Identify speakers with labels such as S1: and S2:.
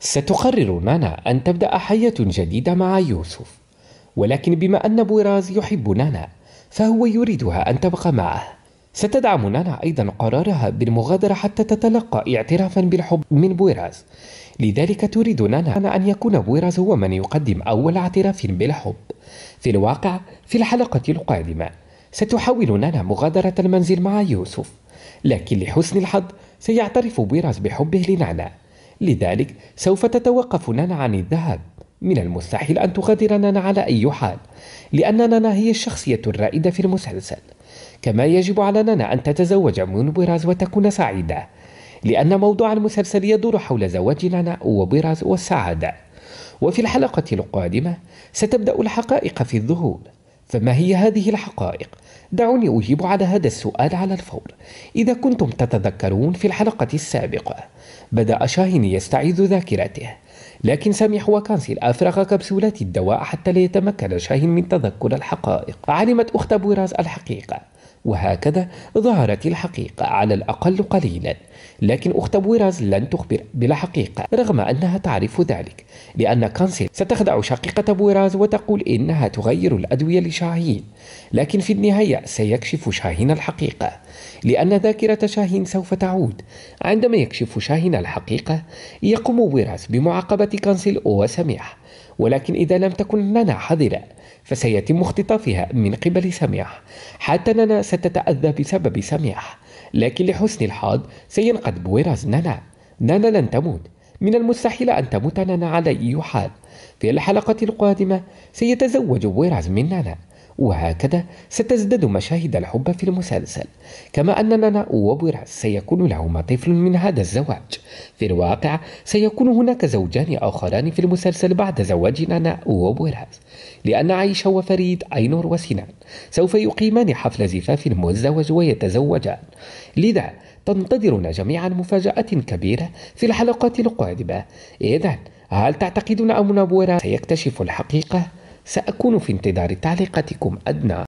S1: ستقرر نانا أن تبدأ حياة جديدة مع يوسف ولكن بما أن بوراز يحب نانا فهو يريدها أن تبقى معه ستدعم نانا أيضا قرارها بالمغادرة حتى تتلقى اعترافا بالحب من بوراز لذلك تريد نانا أن يكون بويراز هو من يقدم أول اعتراف بالحب في الواقع في الحلقة القادمة ستحاول نانا مغادرة المنزل مع يوسف لكن لحسن الحظ سيعترف بويراز بحبه لنانا لذلك سوف تتوقف نانا عن الذهاب من المستحيل أن تغادر نانا على أي حال لأن نانا هي الشخصية الرائدة في المسلسل كما يجب على نانا أن تتزوج من براز وتكون سعيدة لأن موضوع المسلسل يدور حول زواج نانا وبراز والسعادة وفي الحلقة القادمة ستبدأ الحقائق في الظهور فما هي هذه الحقائق؟ دعوني أجيب على هذا السؤال على الفور إذا كنتم تتذكرون في الحلقة السابقة بدأ شاهين يستعيد ذاكرته لكن سامح وكانسل أفرغ كبسولات الدواء حتى لا يتمكن شاهين من تذكر الحقائق علمت أخت بوراز الحقيقة وهكذا ظهرت الحقيقة على الأقل قليلا لكن أخت بويراز لن تخبر بلا حقيقة رغم أنها تعرف ذلك لأن كانسل ستخدع شقيقة بويراز وتقول إنها تغير الأدوية لشاهين لكن في النهاية سيكشف شاهين الحقيقة لأن ذاكرة شاهين سوف تعود عندما يكشف شاهين الحقيقة يقوم بويراز بمعاقبة كانسل وسميح ولكن إذا لم تكن لنا حذرة فسيتم اختطافها من قبل سميح حتى لنا ستتأذى بسبب سميح لكن لحسن الحظ سينقد بويراز نانا نانا لن تموت من المستحيل أن تموت نانا على أي حال في الحلقة القادمة سيتزوج بويراز من نانا وهكذا ستزداد مشاهد الحب في المسلسل كما أن نانا وبراس سيكون لهما طفل من هذا الزواج في الواقع سيكون هناك زوجان آخران في المسلسل بعد زواج نانا وبراس لأن عائشة وفريد أينور وسنان سوف يقيمان حفل زفاف المزوج ويتزوجان لذا تنتظرنا جميعا مفاجأة كبيرة في الحلقات القادمة إذا هل تعتقدون أن بورا سيكتشف الحقيقة؟ سأكون في انتظار تعليقاتكم أدنى